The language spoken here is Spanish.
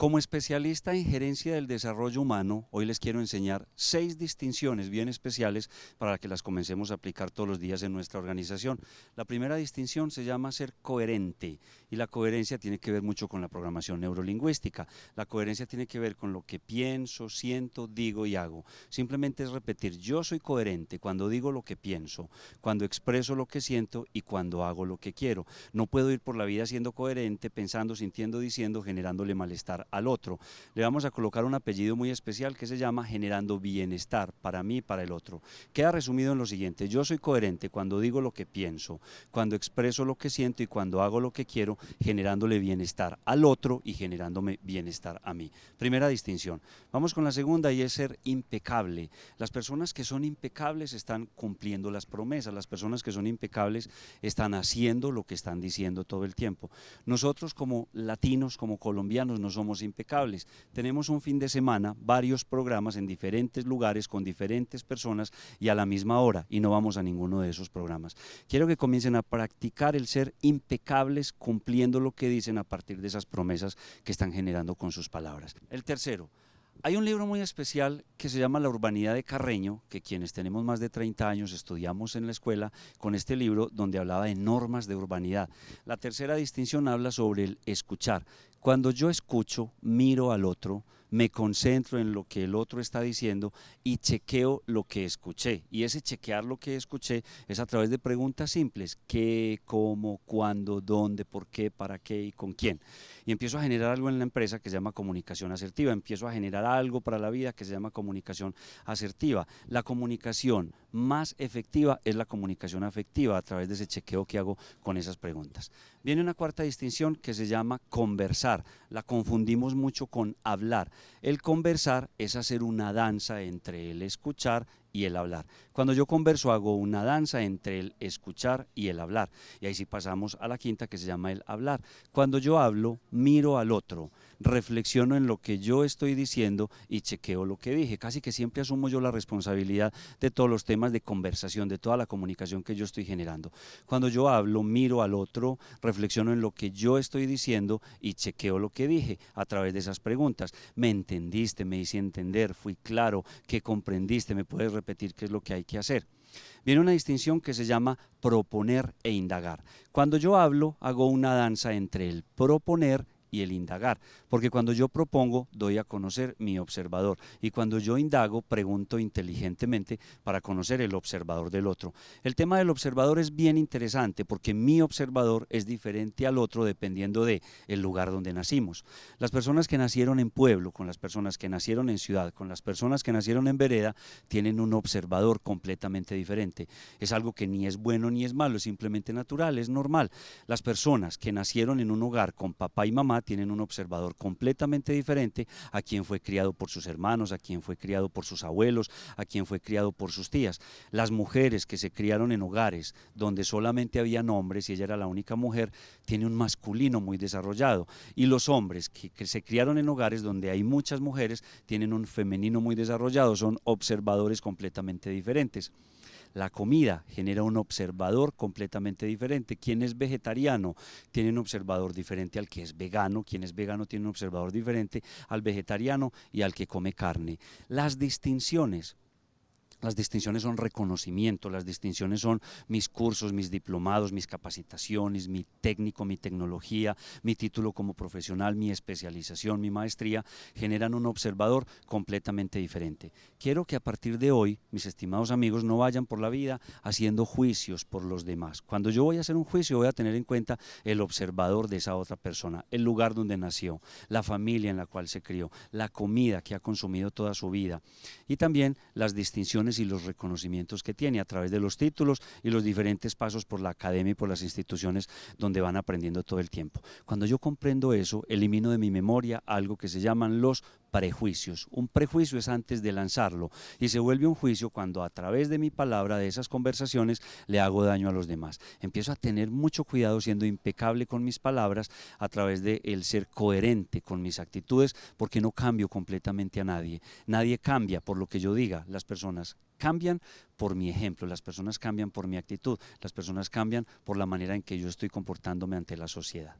Como especialista en gerencia del desarrollo humano, hoy les quiero enseñar seis distinciones bien especiales para que las comencemos a aplicar todos los días en nuestra organización. La primera distinción se llama ser coherente y la coherencia tiene que ver mucho con la programación neurolingüística. La coherencia tiene que ver con lo que pienso, siento, digo y hago. Simplemente es repetir, yo soy coherente cuando digo lo que pienso, cuando expreso lo que siento y cuando hago lo que quiero. No puedo ir por la vida siendo coherente, pensando, sintiendo, diciendo, generándole malestar al otro. Le vamos a colocar un apellido muy especial que se llama Generando Bienestar para mí y para el otro. Queda resumido en lo siguiente, yo soy coherente cuando digo lo que pienso, cuando expreso lo que siento y cuando hago lo que quiero, generándole bienestar al otro y generándome bienestar a mí. Primera distinción. Vamos con la segunda y es ser impecable. Las personas que son impecables están cumpliendo las promesas, las personas que son impecables están haciendo lo que están diciendo todo el tiempo. Nosotros como latinos, como colombianos, no somos impecables. Tenemos un fin de semana, varios programas en diferentes lugares, con diferentes personas y a la misma hora, y no vamos a ninguno de esos programas. Quiero que comiencen a practicar el ser impecables cumpliendo lo que dicen a partir de esas promesas que están generando con sus palabras. El tercero, hay un libro muy especial que se llama La urbanidad de Carreño, que quienes tenemos más de 30 años estudiamos en la escuela con este libro donde hablaba de normas de urbanidad. La tercera distinción habla sobre el escuchar, cuando yo escucho, miro al otro, me concentro en lo que el otro está diciendo y chequeo lo que escuché. Y ese chequear lo que escuché es a través de preguntas simples. ¿Qué, cómo, cuándo, dónde, por qué, para qué y con quién? Y empiezo a generar algo en la empresa que se llama comunicación asertiva. Empiezo a generar algo para la vida que se llama comunicación asertiva. La comunicación más efectiva es la comunicación afectiva a través de ese chequeo que hago con esas preguntas. Viene una cuarta distinción que se llama conversar la confundimos mucho con hablar. El conversar es hacer una danza entre el escuchar y el hablar. Cuando yo converso hago una danza entre el escuchar y el hablar. Y ahí sí pasamos a la quinta que se llama el hablar. Cuando yo hablo, miro al otro, reflexiono en lo que yo estoy diciendo y chequeo lo que dije. Casi que siempre asumo yo la responsabilidad de todos los temas de conversación, de toda la comunicación que yo estoy generando. Cuando yo hablo, miro al otro, reflexiono en lo que yo estoy diciendo y chequeo lo que dije a través de esas preguntas. ¿Me entendiste? ¿Me hice entender? ¿Fui claro? que comprendiste? ¿Me puedes repetir qué es lo que hay que hacer. Viene una distinción que se llama proponer e indagar. Cuando yo hablo, hago una danza entre el proponer y el indagar. Porque cuando yo propongo, doy a conocer mi observador. Y cuando yo indago, pregunto inteligentemente para conocer el observador del otro. El tema del observador es bien interesante porque mi observador es diferente al otro dependiendo de el lugar donde nacimos. Las personas que nacieron en pueblo, con las personas que nacieron en ciudad, con las personas que nacieron en vereda, tienen un observador completamente diferente. Es algo que ni es bueno ni es malo, es simplemente natural, es normal. Las personas que nacieron en un hogar con papá y mamá tienen un observador completamente diferente a quien fue criado por sus hermanos, a quien fue criado por sus abuelos, a quien fue criado por sus tías. Las mujeres que se criaron en hogares donde solamente había hombres y ella era la única mujer, tiene un masculino muy desarrollado. Y los hombres que se criaron en hogares donde hay muchas mujeres tienen un femenino muy desarrollado, son observadores completamente diferentes. La comida genera un observador completamente diferente. Quien es vegetariano tiene un observador diferente al que es vegano, quien es vegano tiene un observador diferente al vegetariano y al que come carne. Las distinciones las distinciones son reconocimiento, las distinciones son mis cursos, mis diplomados, mis capacitaciones, mi técnico, mi tecnología, mi título como profesional, mi especialización, mi maestría, generan un observador completamente diferente. Quiero que a partir de hoy, mis estimados amigos, no vayan por la vida haciendo juicios por los demás. Cuando yo voy a hacer un juicio voy a tener en cuenta el observador de esa otra persona, el lugar donde nació, la familia en la cual se crió, la comida que ha consumido toda su vida y también las distinciones y los reconocimientos que tiene a través de los títulos y los diferentes pasos por la academia y por las instituciones donde van aprendiendo todo el tiempo. Cuando yo comprendo eso, elimino de mi memoria algo que se llaman los prejuicios. Un prejuicio es antes de lanzarlo y se vuelve un juicio cuando a través de mi palabra, de esas conversaciones, le hago daño a los demás. Empiezo a tener mucho cuidado siendo impecable con mis palabras a través de el ser coherente con mis actitudes porque no cambio completamente a nadie. Nadie cambia por lo que yo diga. Las personas cambian por mi ejemplo, las personas cambian por mi actitud, las personas cambian por la manera en que yo estoy comportándome ante la sociedad.